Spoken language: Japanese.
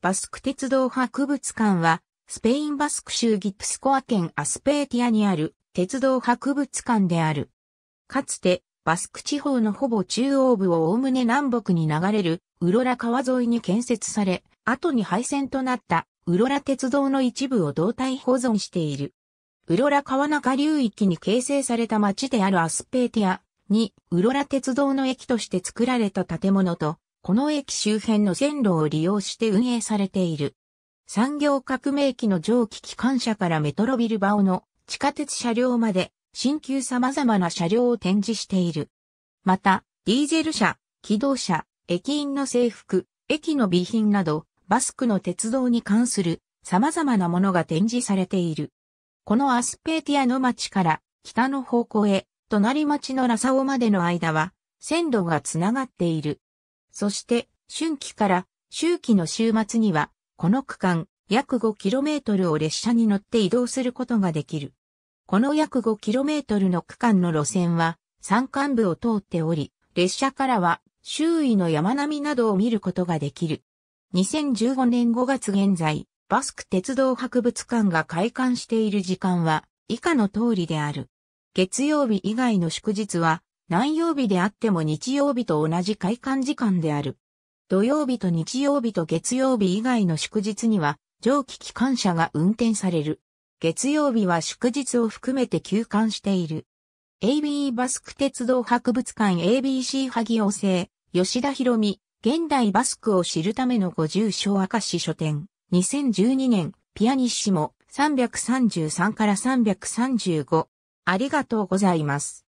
バスク鉄道博物館は、スペインバスク州ギプスコア県アスペーティアにある鉄道博物館である。かつて、バスク地方のほぼ中央部を概ね南北に流れるウロラ川沿いに建設され、後に廃線となったウロラ鉄道の一部を動態保存している。ウロラ川中流域に形成された町であるアスペーティアにウロラ鉄道の駅として作られた建物とこの駅周辺の線路を利用して運営されている。産業革命期の蒸気機関車からメトロビルバオの地下鉄車両まで、新旧様々な車両を展示している。また、ディーゼル車、機動車、駅員の制服、駅の備品など、バスクの鉄道に関する様々なものが展示されている。このアスペーティアの町から北の方向へ、隣町のラサオまでの間は、線路がつながっている。そして、春季から秋季の週末には、この区間約 5km を列車に乗って移動することができる。この約 5km の区間の路線は山間部を通っており、列車からは周囲の山並みなどを見ることができる。2015年5月現在、バスク鉄道博物館が開館している時間は以下の通りである。月曜日以外の祝日は何曜日であっても日曜日と同じ開館時間である。土曜日と日曜日と月曜日以外の祝日には蒸気機関車が運転される。月曜日は祝日を含めて休館している。AB バスク鉄道博物館 ABC 萩尾製、吉田博美、現代バスクを知るためのご住所明石書店、2012年、ピアニッシモ、333から335。ありがとうございます。